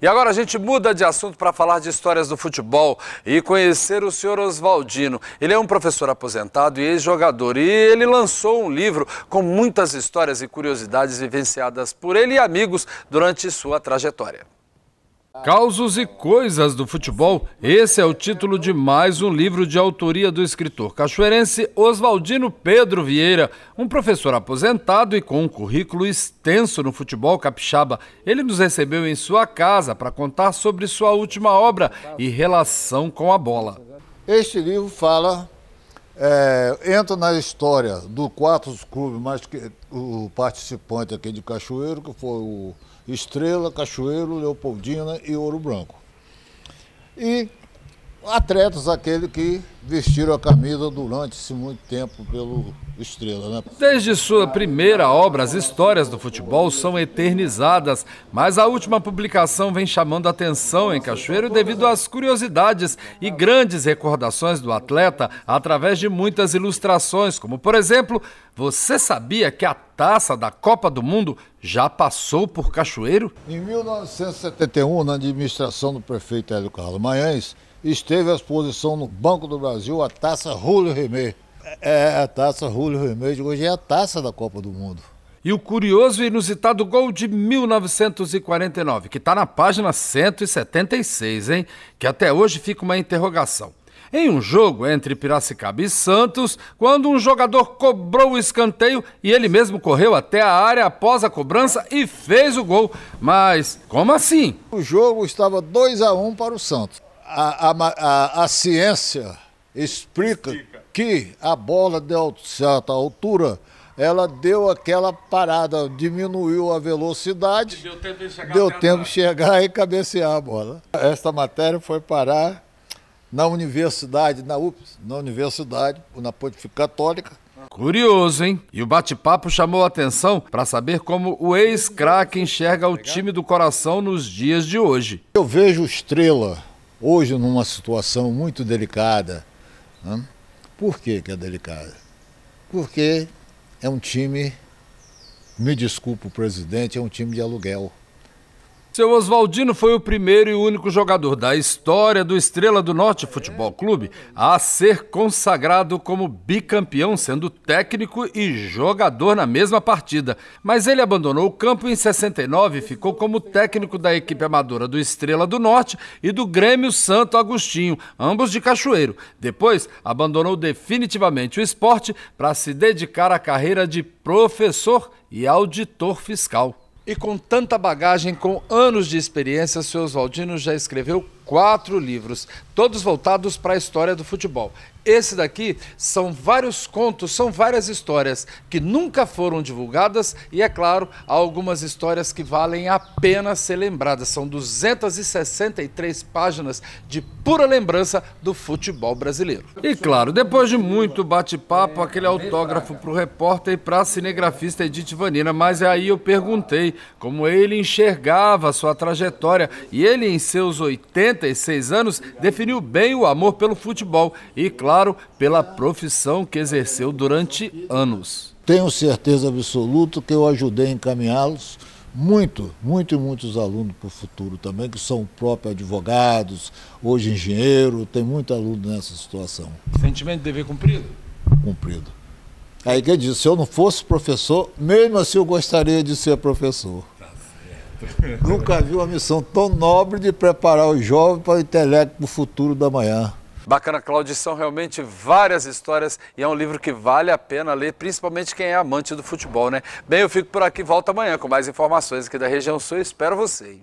E agora a gente muda de assunto para falar de histórias do futebol e conhecer o senhor Oswaldino. Ele é um professor aposentado e ex-jogador e ele lançou um livro com muitas histórias e curiosidades vivenciadas por ele e amigos durante sua trajetória. Causos e Coisas do Futebol. Esse é o título de mais um livro de autoria do escritor cachoeirense Oswaldino Pedro Vieira, um professor aposentado e com um currículo extenso no futebol capixaba. Ele nos recebeu em sua casa para contar sobre sua última obra e relação com a bola. Este livro fala, é, entra na história do quatro clubes, mas que, o participante aqui de Cachoeiro, que foi o Estrela, Cachoeiro, Leopoldina e Ouro Branco. E atletas aquele que vestiram a camisa durante esse muito tempo pelo Estrela, né? Desde sua primeira obra, as histórias do futebol são eternizadas, mas a última publicação vem chamando atenção em Cachoeiro devido às curiosidades e grandes recordações do atleta através de muitas ilustrações, como por exemplo, você sabia que a taça da Copa do Mundo já passou por Cachoeiro? Em 1971, na administração do prefeito Hélio Carlos Manhães, esteve à exposição no Banco do Brasil a taça Julio Rimet. É, é a taça Julio de hoje é a taça da Copa do Mundo. E o curioso e inusitado gol de 1949, que está na página 176, hein? Que até hoje fica uma interrogação. Em um jogo entre Piracicaba e Santos, quando um jogador cobrou o escanteio e ele mesmo correu até a área após a cobrança e fez o gol. Mas como assim? O jogo estava 2 a 1 um para o Santos a, a, a, a ciência explica, explica que a bola de certa altura ela deu aquela parada, diminuiu a velocidade, deu tempo de chegar, deu tempo chegar e cabecear a bola. Esta matéria foi parar na universidade, na UPS, na universidade, na Pontific Católica. Curioso, hein? E o bate-papo chamou a atenção para saber como o ex-craque enxerga o time do coração nos dias de hoje. Eu vejo estrela hoje numa situação muito delicada. Né? Por que, que é delicada? Porque é um time, me desculpa o presidente, é um time de aluguel. Seu Oswaldino foi o primeiro e único jogador da história do Estrela do Norte Futebol Clube a ser consagrado como bicampeão, sendo técnico e jogador na mesma partida. Mas ele abandonou o campo em 69 e ficou como técnico da equipe amadora do Estrela do Norte e do Grêmio Santo Agostinho, ambos de Cachoeiro. Depois, abandonou definitivamente o esporte para se dedicar à carreira de professor e auditor fiscal. E com tanta bagagem, com anos de experiência, o seu Oswaldino já escreveu quatro livros, todos voltados para a história do futebol. Esse daqui são vários contos, são várias histórias que nunca foram divulgadas e, é claro, há algumas histórias que valem a pena ser lembradas. São 263 páginas de pura lembrança do futebol brasileiro. E, claro, depois de muito bate-papo, aquele autógrafo para o repórter e para a cinegrafista Edith Vanina, mas aí eu perguntei como ele enxergava a sua trajetória e ele, em seus 80 46 anos, definiu bem o amor pelo futebol e, claro, pela profissão que exerceu durante anos. Tenho certeza absoluta que eu ajudei a encaminhá-los muito, muito e muitos alunos para o futuro também, que são próprios advogados, hoje engenheiro, tem muito aluno nessa situação. Sentimento de dever cumprido? Cumprido. Aí que eu disse, se eu não fosse professor, mesmo assim eu gostaria de ser professor. Nunca vi uma missão tão nobre de preparar o jovem para o intelecto do futuro da manhã. Bacana, Claudio. são realmente várias histórias e é um livro que vale a pena ler, principalmente quem é amante do futebol, né? Bem, eu fico por aqui, volto amanhã com mais informações aqui da região sul, espero você.